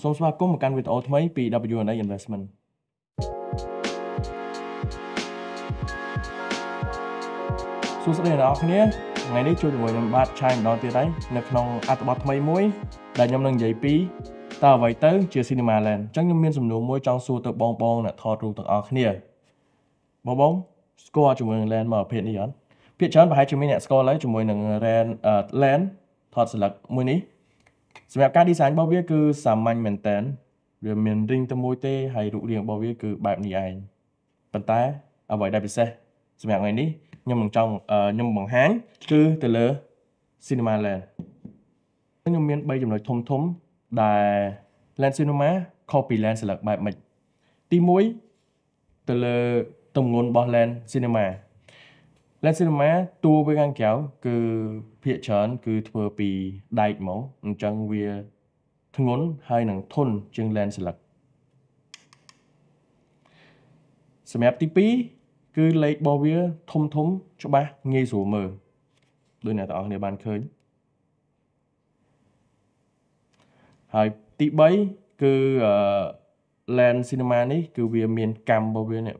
សូមស្វាគមន៍មកកាន់វីដេអូថ្មីពី W&A Investment សួស្តីអ្នកនរគ្នាថ្ងៃនេះជួយជាមួយនឹងបាទឆាយម្ដងទៀតហើយនៅក្នុងអត្ថបទថ្មីមួយដែលខ្ញុំនឹងនិយាយពី តើអ្វីទៅជា Cinema Land អញ្ចឹងខ្ញុំមានសំណួរមួយចង់សួរទៅបងបងអ្នកថតរូបទាំងអស់គ្នា បងបងស្គាល់ជាមួយនឹង Land មកប្រភេទនេះអត់ភាគច្រើនប្រហែលជាមានអ្នកស្គាល់ហើយជាមួយនឹង Land Land ថតសិលឹកមួយនេះសម្រាប់ការ design របស់វាគឺសាមញ្ញមែនតើវាមាន ring តែមួយទេហើយរូបរាងរបស់វាគឺបែបនេះឯងប៉ុន្តែអ្វីដែលពិសេសសម្រាប់ថ្ងៃនេះខ្ញុំនឹងចង់ខ្ញុំបង្ហាញគឺទៅលើ Cinema Land ខ្ញុំមាន3ចំណុចធំធំដែល Land Cinema ខុសពី Land ស្លឹកបែបម៉េចទី1ទៅលើទម្ងន់របស់ Land Cinema LED cinema តួវាខាងក្រៅគឺភាគច្រើនគឺធ្វើពីដែកមកអញ្ចឹងវាធ្ងន់ហើយនឹងធន់ជាង lens ស្លឹកសម្រាប់ទី2គឺលេខរបស់វាធំធំច្បាស់ងាយស្រួលមើលដូចអ្នកទាំងអស់គ្នាបានឃើញហើយទី3គឺ lens cinema នេះគឺវាមានកម្មរបស់វានេះ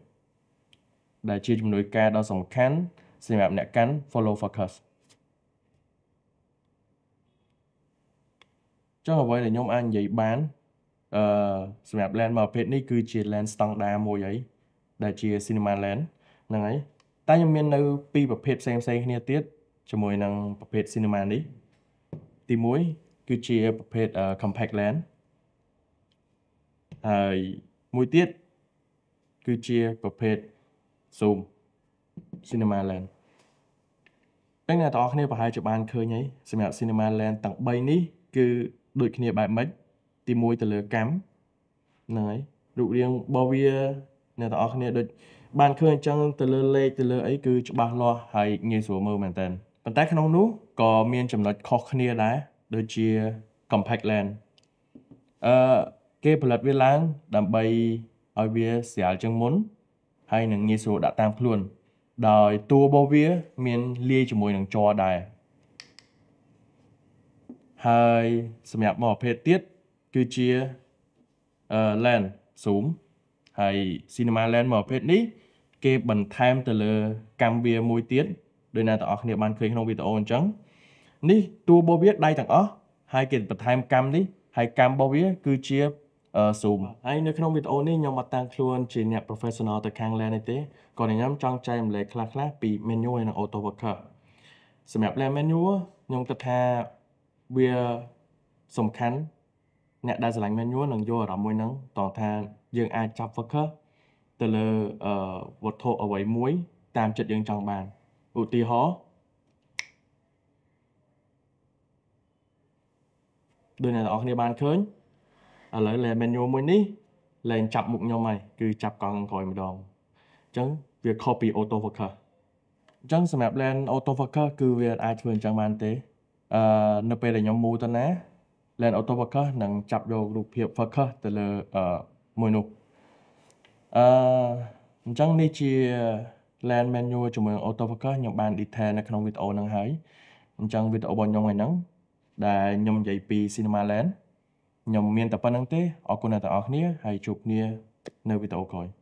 ដែលជាជំនួយការដ៏សំខាន់សម្រាប់អ្នកកាន់ follow focus ចុះអ្វីដែលខ្ញុំអាចនិយាយបានអឺសម្រាប់ lens មួយប្រភេទនេះគឺជា lens ស្តង់ដាមួយហើយដែលជា cinema lens ហ្នឹងហើយតែខ្ញុំមាននៅពីរប្រភេទផ្សេងផ្សេងគ្នាទៀតជាមួយនឹងប្រភេទ cinema នេះទី1គឺជាប្រភេទ compact lens ហើយមួយទៀតគឺជាប្រភេទ zoom cinema lens ឹងអ្នកទាំងអស់គ្នាប្រហែលជាបានឃើញហើយសម្រាប់ Cinema Land ទាំង3នេះគឺដូចគ្នាបែបម៉េចទី1ទៅលើកម្មហ្នឹងហើយរូបរាងរបស់វាអ្នកទាំងអស់គ្នាដូចបានឃើញអញ្ចឹងទៅលើលេខទៅលើអីគឺច្បាស់លាស់ហើយងាយស្រួលមើលមែនតើប៉ុន្តែក្នុងនោះក៏មានចំណុចខុសគ្នាដែរដូចជា compact land អឺគេផលិតវាឡើងដើម្បីឲ្យវាស្រាលជាងមុនហើយនឹងងាយស្រួលដាក់តាមខ្លួនដោយតួរបស់វា មានលាយជាមួយនឹងជ័រដែរហើយសម្រាប់មកប្រភេទទៀតគឺជា lens zoom ហើយ cinema lens មួយប្រភេទនេះគេបន្ថែមទៅលើកាំវាមួយទៀតដោយអ្នកទាំងអស់គ្នាបានឃើញក្នុងវីដេអូអញ្ចឹងនេះតួរបស់វាដៃទាំងអស់ហើយគេបន្ថែមកាំនេះហើយកាំរបស់វា គឺជា Zoom ហើយនៅក្នុងវីដេអូនេះខ្ញុំមកតាំងខ្លួនជាអ្នក professional ទៅខាង LAN នេះទេក៏ខ្ញុំចង់ចែករំលែកខ្លះៗពី menu ហើយនិង auto worker សម្រាប់ LAN menu ខ្ញុំគិតថាវាសំខាន់អ្នកដែលឆ្លាញ់ menu នឹងយល់អារម្មណ៍មួយហ្នឹងតោះថាយើងអាចចាប់ worker ទៅលើវត្ថុអ្វីមួយ តាមចិត្តយើងចង់បានឧទាហរណ៍ដោយអ្នកទាំងអស់គ្នាបានឃើញឥឡូវ layer menu មួយនេះលែងចាប់មុខខ្ញុំហើយគឺចាប់កង់ក្រោយម្ដងអញ្ចឹងវា copy auto focus អញ្ចឹងសម្រាប់ lens auto focus គឺវាអាចធ្វើអញ្ចឹងបានទេអឺនៅពេលដែលខ្ញុំ move ទៅណា lens auto focus នឹងចាប់យករូបភាព focus ទៅលើអឺមួយនោះអឺអញ្ចឹងនេះជា lens menu ជាមួយនឹង auto focus ខ្ញុំបាន detail នៅក្នុងវីដេអូហ្នឹងហើយអញ្ចឹងវីដេអូរបស់ខ្ញុំថ្ងៃហ្នឹងដែលខ្ញុំនិយាយពី cinema lens ខ្ញុំមានតែប៉ុណ្្នឹងទេអរគុណអ្នកទាំងអស់គ្នាហើយជួបគ្នានៅវីដេអូក្រោយ។